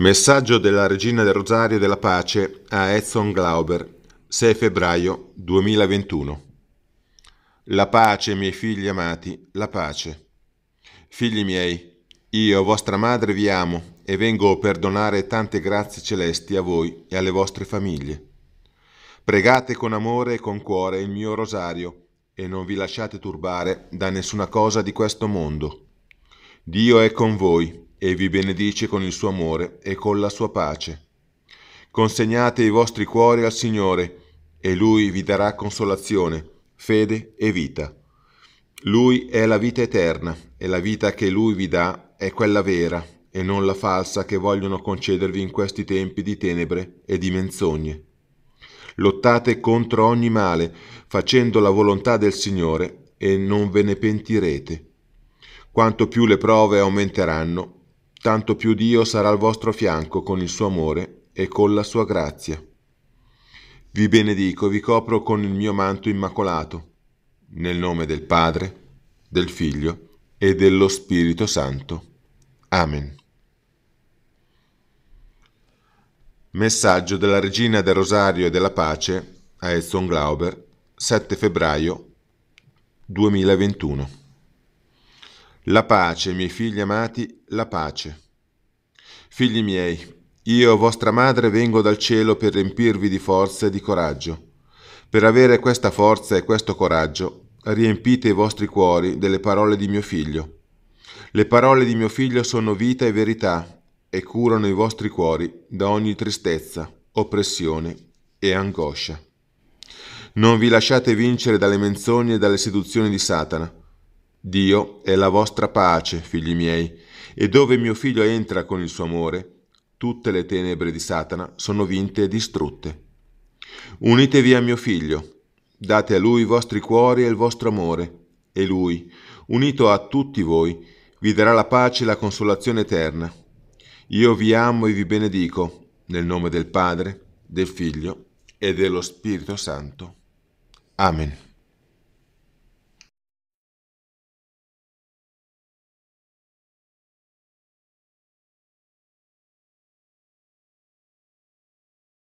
Messaggio della Regina del Rosario della Pace a Edson Glauber, 6 febbraio 2021. La pace, miei figli amati, la pace. Figli miei, io, vostra madre, vi amo e vengo a perdonare tante grazie celesti a voi e alle vostre famiglie. Pregate con amore e con cuore il mio rosario e non vi lasciate turbare da nessuna cosa di questo mondo. Dio è con voi e vi benedice con il suo amore e con la sua pace. Consegnate i vostri cuori al Signore, e Lui vi darà consolazione, fede e vita. Lui è la vita eterna, e la vita che Lui vi dà è quella vera, e non la falsa che vogliono concedervi in questi tempi di tenebre e di menzogne. Lottate contro ogni male, facendo la volontà del Signore, e non ve ne pentirete. Quanto più le prove aumenteranno, tanto più Dio sarà al vostro fianco con il suo amore e con la sua grazia. Vi benedico, e vi copro con il mio manto immacolato, nel nome del Padre, del Figlio e dello Spirito Santo. Amen. Messaggio della Regina del Rosario e della Pace a Edson Glauber, 7 febbraio 2021. La pace, miei figli amati, la pace. Figli miei, io, vostra madre, vengo dal cielo per riempirvi di forza e di coraggio. Per avere questa forza e questo coraggio, riempite i vostri cuori delle parole di mio figlio. Le parole di mio figlio sono vita e verità e curano i vostri cuori da ogni tristezza, oppressione e angoscia. Non vi lasciate vincere dalle menzogne e dalle seduzioni di Satana Dio è la vostra pace, figli miei, e dove mio figlio entra con il suo amore, tutte le tenebre di Satana sono vinte e distrutte. Unitevi a mio figlio, date a lui i vostri cuori e il vostro amore, e lui, unito a tutti voi, vi darà la pace e la consolazione eterna. Io vi amo e vi benedico, nel nome del Padre, del Figlio e dello Spirito Santo. Amen.